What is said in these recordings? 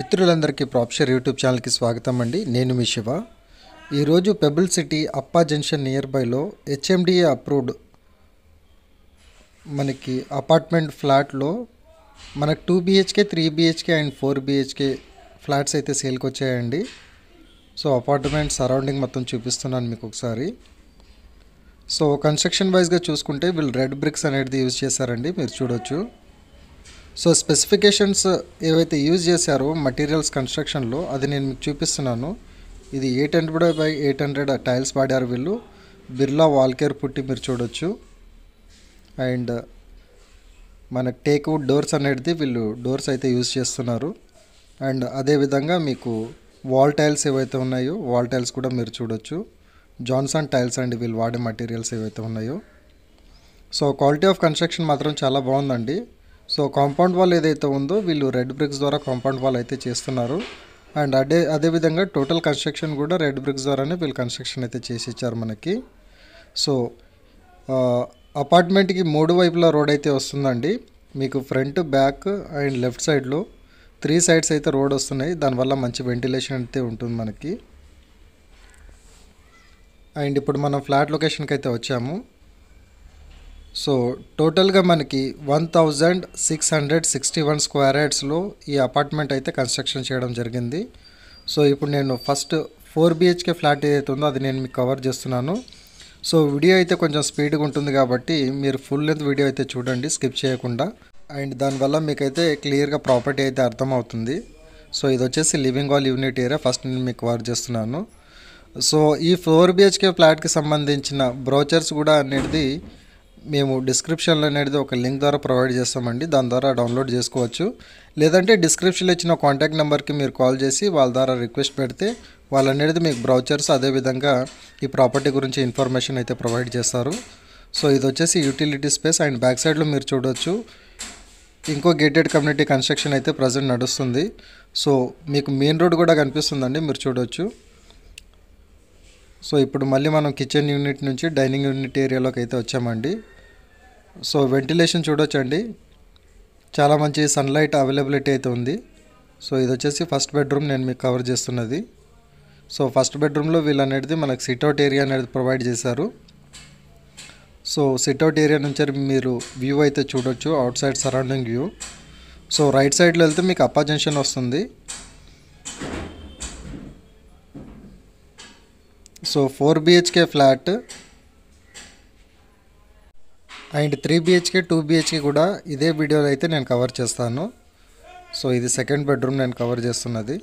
మిత్రులందరికీ ప్రాప్షర్ యూట్యూబ్ ఛానల్కి స్వాగతం అండి నేను మీ శివ ఈరోజు pebble city Appa junction near బైలో హెచ్ఎండిఏ అప్రూవ్డ్ మనకి అపార్ట్మెంట్ ఫ్లాట్లో మనకు two BHK three BHK and four BHK flats అయితే సేల్కి వచ్చాయండి సో అపార్ట్మెంట్ సరౌండింగ్ మొత్తం చూపిస్తున్నాను మీకు ఒకసారి సో కన్స్ట్రక్షన్ వైజ్గా చూసుకుంటే వీళ్ళు రెడ్ బ్రిక్స్ అనేది యూజ్ చేశారండి మీరు చూడొచ్చు సో స్పెసిఫికేషన్స్ ఏవైతే యూజ్ చేశారో మటీరియల్స్ కన్స్ట్రక్షన్లో అది నేను మీకు చూపిస్తున్నాను ఇది eight hundred by eight hundred tiles వాడారు వీళ్ళు బిర్లా వాల్కేర్ పుట్టి మీరు చూడొచ్చు అండ్ మన టేక్వుడ్ డోర్స్ అనేది వీళ్ళు డోర్స్ అయితే యూజ్ చేస్తున్నారు అండ్ అదేవిధంగా మీకు వాల్ టైల్స్ ఏవైతే ఉన్నాయో వాల్ టైల్స్ కూడా మీరు చూడొచ్చు జాన్సన్ టైల్స్ అండ్ వీళ్ళు వాడే మటీరియల్స్ ఏవైతే ఉన్నాయో సో క్వాలిటీ ఆఫ్ కన్స్ట్రక్షన్ మాత్రం చాలా బాగుందండి సో కాంపౌండ్ వాల్ ఏదైతే ఉందో వీళ్ళు రెడ్ బ్రిక్స్ ద్వారా కాంపౌండ్ వాల్ అయితే చేస్తున్నారు అండ్ అదే అదేవిధంగా టోటల్ కన్స్ట్రక్షన్ కూడా రెడ్ బ్రిక్స్ ద్వారానే వీళ్ళు కన్స్ట్రక్షన్ అయితే చేసి ఇచ్చారు మనకి సో అపార్ట్మెంట్కి మూడు వైపులా రోడ్ అయితే వస్తుందండి మీకు ఫ్రంట్ బ్యాక్ అండ్ లెఫ్ట్ సైడ్లో త్రీ సైడ్స్ అయితే రోడ్ వస్తున్నాయి దానివల్ల మంచి వెంటిలేషన్ అయితే ఉంటుంది మనకి అండ్ ఇప్పుడు మనం ఫ్లాట్ లొకేషన్కి అయితే వచ్చాము సో టోటల్గా మనకి one thousand six hundred sixty one square యార్డ్స్లో ఈ అపార్ట్మెంట్ అయితే కన్స్ట్రక్షన్ చేయడం జరిగింది సో ఇప్పుడు నేను ఫస్ట్ ఫోర్ బిహెచ్కే ఫ్లాట్ ఏదైతే ఉందో అది నేను మీకు కవర్ చేస్తున్నాను సో వీడియో అయితే కొంచెం స్పీడ్గా ఉంటుంది కాబట్టి మీరు ఫుల్ లెంత్ వీడియో అయితే చూడండి స్కిప్ చేయకుండా అండ్ దానివల్ల మీకైతే క్లియర్గా ప్రాపర్టీ అయితే అర్థమవుతుంది సో ఇది వచ్చేసి living all unit area first నేను మీకు కవర్ చేస్తున్నాను సో ఈ ఫోర్ బిహెచ్కే ఫ్లాట్కి సంబంధించిన బ్రోచర్స్ కూడా అనేది మేము డిస్క్రిప్షన్లో అనేది ఒక లింక్ ద్వారా ప్రొవైడ్ చేస్తామండి దాని ద్వారా డౌన్లోడ్ చేసుకోవచ్చు లేదంటే డిస్క్రిప్షన్లో ఇచ్చిన కాంటాక్ట్ నెంబర్కి మీరు కాల్ చేసి వాళ్ళ ద్వారా రిక్వెస్ట్ పెడితే వాళ్ళు అనేది మీకు బ్రౌచర్స్ అదేవిధంగా ఈ ప్రాపర్టీ గురించి ఇన్ఫర్మేషన్ అయితే ప్రొవైడ్ చేస్తారు సో ఇది వచ్చేసి యూటిలిటీ స్పేస్ అండ్ బ్యాక్ సైడ్లో మీరు చూడవచ్చు ఇంకో గేటెడ్ కమ్యూనిటీ కన్స్ట్రక్షన్ అయితే ప్రజెంట్ నడుస్తుంది సో మీకు మెయిన్ రోడ్ కూడా కనిపిస్తుందండి మీరు చూడవచ్చు సో ఇప్పుడు మళ్ళీ మనం కిచెన్ యూనిట్ నుంచి డైనింగ్ యూనిట్ ఏరియాలోకి అయితే వచ్చామండి సో వెంటిలేషన్ చూడొచ్చండి చాలా మంచి సన్లైట్ అవైలబిలిటీ అయితే ఉంది సో ఇది వచ్చేసి ఫస్ట్ బెడ్రూమ్ నేను మీకు కవర్ చేస్తున్నది సో ఫస్ట్ బెడ్రూమ్లో వీళ్ళు అనేది మనకు సిట్అవుట్ ఏరియా అనేది ప్రొవైడ్ చేశారు సో సిట్అవుట్ ఏరియా నుంచి మీరు వ్యూ అయితే చూడొచ్చు outside surrounding view so right సైడ్లో వెళ్తే మీకు అప్పా జంక్షన్ వస్తుంది so four BHK flat and three BHK two BHK కూడా ఇదే వీడియోలో అయితే నేను కవర్ చేస్తాను సో ఇది సెకండ్ బెడ్రూమ్ నేను కవర్ చేస్తున్నది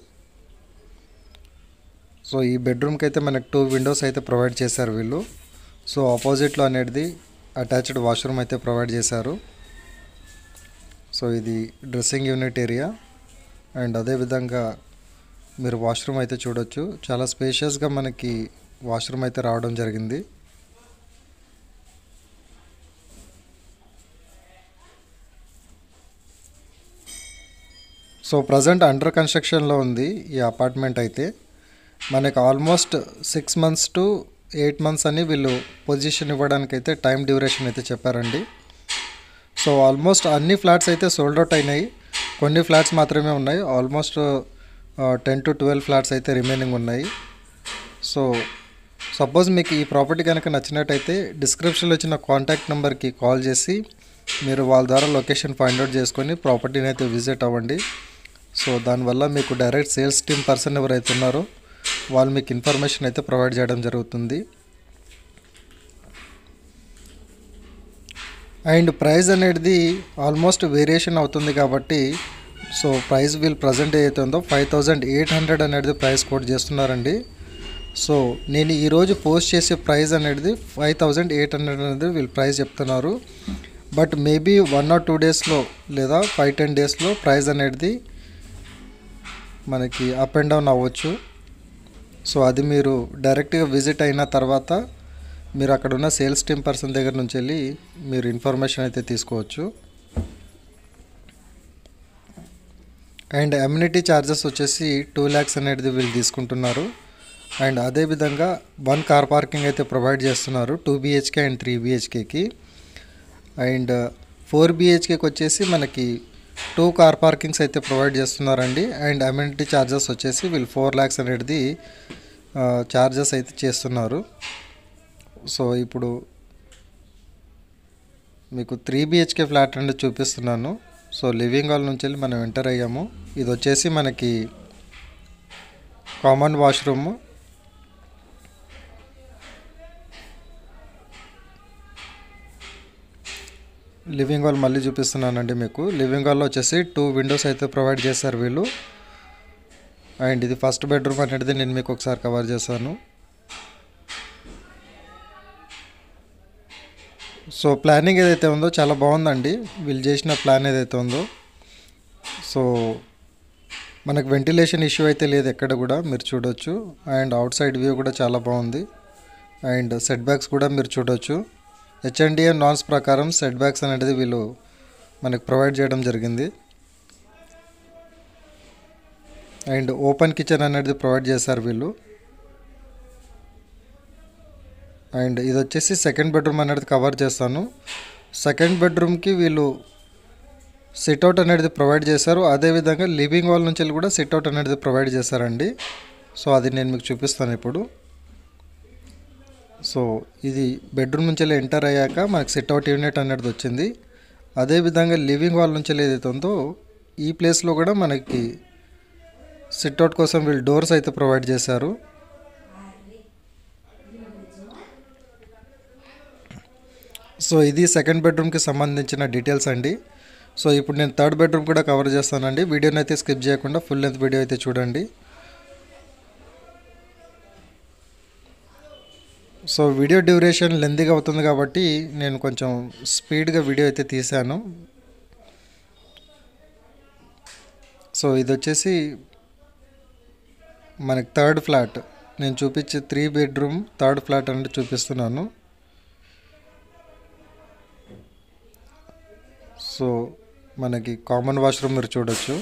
సో ఈ బెడ్రూమ్కి అయితే మనకు టూ విండోస్ అయితే ప్రొవైడ్ చేశారు వీళ్ళు సో ఆపోజిట్లో అనేది అటాచ్డ్ వాష్రూమ్ అయితే ప్రొవైడ్ చేశారు సో ఇది డ్రెస్సింగ్ యూనిట్ ఏరియా అండ్ అదేవిధంగా మీరు వాష్రూమ్ అయితే చూడొచ్చు చాలా స్పేషియస్గా మనకి వాష్రూమ్ అయితే రావడం జరిగింది సో ప్రజెంట్ అండర్ కన్స్ట్రక్షన్లో ఉంది ఈ అపార్ట్మెంట్ అయితే మనకి almost six months to eight months అని వీళ్ళు పొజిషన్ ఇవ్వడానికి అయితే టైం డ్యూరేషన్ అయితే చెప్పారండి సో ఆల్మోస్ట్ అన్ని ఫ్లాట్స్ అయితే సోల్డ్ అవుట్ అయినాయి కొన్ని ఫ్లాట్స్ మాత్రమే ఉన్నాయి almost ten to twelve flats అయితే రిమైనింగ్ ఉన్నాయి సో సపోజ్ మీకు ఈ ప్రాపర్టీ కనుక నచ్చినట్టయితే డిస్క్రిప్షన్లో వచ్చిన కాంటాక్ట్ నెంబర్కి కాల్ చేసి మీరు వాళ్ళ ద్వారా లొకేషన్ ఫైండ్అవుట్ చేసుకొని ప్రాపర్టీని అయితే విజిట్ అవ్వండి సో దానివల్ల మీకు డైరెక్ట్ సేల్స్ టీమ్ పర్సన్ ఎవరైతే ఉన్నారో వాళ్ళు మీకు ఇన్ఫర్మేషన్ అయితే ప్రొవైడ్ చేయడం జరుగుతుంది అండ్ ప్రైజ్ అనేది ఆల్మోస్ట్ వేరియేషన్ అవుతుంది కాబట్టి సో ప్రైస్ వీళ్ళు ప్రజెంట్ ఏదైతే ఉందో ఫైవ్ థౌజండ్ ఎయిట్ హండ్రెడ్ అనేది ప్రైస్ కోట్ చేస్తున్నారండి సో నేను ఈరోజు పోస్ట్ చేసే ప్రైస్ అనేది ఫైవ్ థౌజండ్ ఎయిట్ హండ్రెడ్ అనేది వీళ్ళు ప్రైస్ చెప్తున్నారు but maybe one or two డేస్లో లేదా ఫైవ్ టెన్ డేస్లో ప్రైస్ అనేది మనకి అప్ అండ్ డౌన్ అవ్వచ్చు సో అది మీరు డైరెక్ట్గా విజిట్ అయిన తర్వాత మీరు అక్కడ ఉన్న సేల్స్ టీమ్ పర్సన్ దగ్గర నుంచి వెళ్ళి మీరు ఇన్ఫర్మేషన్ అయితే తీసుకోవచ్చు అండ్ అమ్యూనిటీ ఛార్జెస్ వచ్చేసి టూ ల్యాక్స్ అనేది వీళ్ళు తీసుకుంటున్నారు అండ్ అదేవిధంగా వన్ కార్ పార్కింగ్ అయితే ప్రొవైడ్ చేస్తున్నారు టూ బీహెచ్కే అండ్ త్రీ బిహెచ్కేకి అండ్ ఫోర్ బిహెచ్కేకి వచ్చేసి మనకి టూ కార్ పార్కింగ్స్ అయితే ప్రొవైడ్ చేస్తున్నారండి అండ్ అమ్యూనిటీ ఛార్జెస్ వచ్చేసి వీళ్ళు ఫోర్ ల్యాక్స్ అనేది ఛార్జెస్ అయితే చేస్తున్నారు సో ఇప్పుడు మీకు త్రీ బిహెచ్కే ఫ్లాట్ అండి చూపిస్తున్నాను సో లివింగ్ హాల్ నుంచి వెళ్ళి మనం ఎంటర్ అయ్యాము ఇది వచ్చేసి మనకి కామన్ వాష్రూమ్ లివింగ్ హాల్ మళ్ళీ చూపిస్తున్నానండి మీకు లివింగ్ హాల్లో వచ్చేసి టూ విండోస్ అయితే ప్రొవైడ్ చేశారు వీళ్ళు అండ్ ఇది ఫస్ట్ బెడ్రూమ్ అనేది నేను మీకు ఒకసారి కవర్ చేశాను సో ప్లానింగ్ ఏదైతే ఉందో చాలా బాగుందండి వీళ్ళు చేసిన ప్లాన్ ఏదైతే ఉందో సో మనకు వెంటిలేషన్ ఇష్యూ అయితే లేదు ఎక్కడ కూడా మీరు చూడొచ్చు అండ్ అవుట్ సైడ్ వ్యూ కూడా చాలా బాగుంది అండ్ సెట్ బ్యాక్స్ కూడా మీరు చూడొచ్చు హెచ్ఎన్డిఏ నాన్స్ ప్రకారం సెట్ బ్యాక్స్ అనేది వీళ్ళు మనకు ప్రొవైడ్ చేయడం జరిగింది అండ్ ఓపెన్ కిచెన్ అనేది ప్రొవైడ్ చేశారు వీళ్ళు అండ్ ఇది వచ్చేసి సెకండ్ బెడ్రూమ్ అనేది కవర్ చేస్తాను సెకండ్ బెడ్రూమ్కి వీళ్ళు సిట్అవుట్ అనేది ప్రొవైడ్ చేశారు అదేవిధంగా లివింగ్ హాల్ నుంచి కూడా సిట్అవుట్ అనేది ప్రొవైడ్ చేశారండి సో అది నేను మీకు చూపిస్తాను ఇప్పుడు సో ఇది బెడ్రూమ్ నుంచి ఎంటర్ అయ్యాక మనకు సెట్ అవుట్ యూనిట్ అనేది వచ్చింది అదేవిధంగా లివింగ్ హాల్ నుంచి ఏదైతే ఉందో ఈ ప్లేస్లో కూడా మనకి సిట్అవుట్ కోసం వీళ్ళు డోర్స్ అయితే ప్రొవైడ్ చేశారు సో ఇది సెకండ్ బెడ్రూమ్కి సంబంధించిన డీటెయిల్స్ అండి సో ఇప్పుడు నేను థర్డ్ బెడ్రూమ్ కూడా కవర్ చేస్తానండి వీడియోని అయితే స్కిప్ చేయకుండా ఫుల్ లెంత్ వీడియో అయితే చూడండి సో వీడియో డ్యూరేషన్ లెందీగా అవుతుంది కాబట్టి నేను కొంచెం స్పీడ్గా వీడియో అయితే తీశాను సో ఇది వచ్చేసి మనకి థర్డ్ ఫ్లాట్ నేను చూపించే త్రీ బెడ్రూమ్ థర్డ్ ఫ్లాట్ అంటే చూపిస్తున్నాను సో మనకి కామన్ వాష్రూమ్ మీరు చూడొచ్చు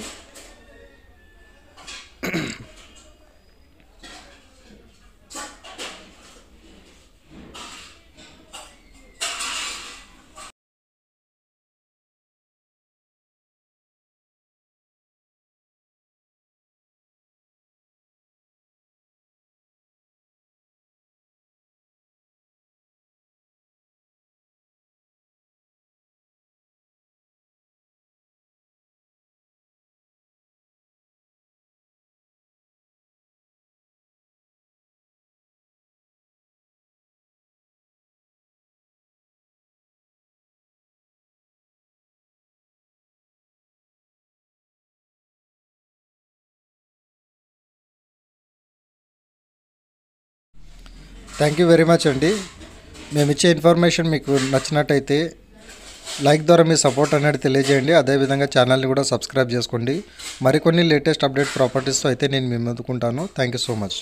థ్యాంక్ యూ వెరీ మచ్ అండి మేము ఇచ్చే ఇన్ఫర్మేషన్ మీకు నచ్చినట్టయితే లైక్ ద్వారా మీ సపోర్ట్ అనేది తెలియజేయండి అదేవిధంగా ఛానల్ని కూడా సబ్స్క్రైబ్ చేసుకోండి మరికొన్ని లేటెస్ట్ అప్డేట్ ప్రాపర్టీస్తో అయితే నేను మేము అందుకుంటాను థ్యాంక్ యూ సో మచ్